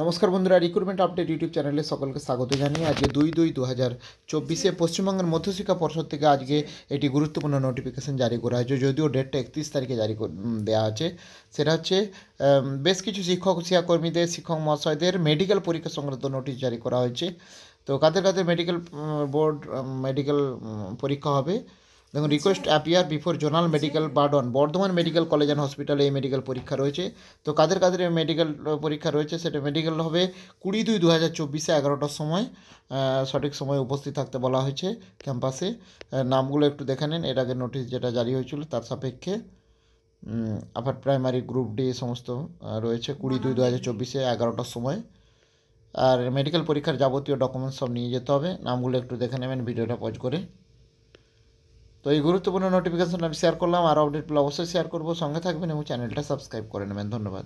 নমস্কার বন্ধুরা recruitment update YouTube চ্যানেলে সকলকে স্বাগত জানিয়ে আজকে দুই দুই দু হাজার চব্বিশে পশ্চিমবঙ্গের মধ্যশিক্ষা পর্ষদ থেকে আজকে এটি গুরুত্বপূর্ণ নোটিফিকেশান জারি করা হয়েছে যদিও ডেটটা একত্রিশ তারিখে জারি দেওয়া আছে সেটা হচ্ছে বেশ কিছু শিক্ষক শিক্ষাকর্মীদের শিক্ষক মহাশয়দের মেডিকেল পরীক্ষা সংক্রান্ত নোটিশ জারি করা হয়েছে তো কাদের কাদের মেডিকেল বোর্ড মেডিকেল পরীক্ষা হবে দেখুন request appear before zonal medical Burdwan Bardhaman medical college and হসপিটালে এই মেডিকেল পরীক্ষা রয়েছে তো কাদের কাদের এই মেডিকেল পরীক্ষা রয়েছে সেটা মেডিকেল হবে কুড়ি দুই দু হাজার চব্বিশে এগারোটার সময় সঠিক সময়ে উপস্থিত থাকতে বলা হয়েছে ক্যাম্পাসে নামগুলো একটু দেখে নেন এর আগে নোটিশ যেটা জারি হয়েছিল তার সাপেক্ষে আপার প্রাইমারি গ্রুপ ডি সমস্ত রয়েছে কুড়ি দুই দু হাজার চব্বিশে এগারোটার সময় আর মেডিকেল পরীক্ষার যাবতীয় ডকুমেন্টস সব নিয়ে যেতে হবে নামগুলো একটু দেখে নেবেন ভিডিওটা পজ করে তো এই গুরুত্বপূর্ণ নোটিফিকেশন আমি শেয়ার করলাম আর আপডেটগুলো অবশ্যই শেয়ার করবো সঙ্গে থাকবেন এবং চ্যানেলটা সাবস্ক্রাইব করে নেবেন ধন্যবাদ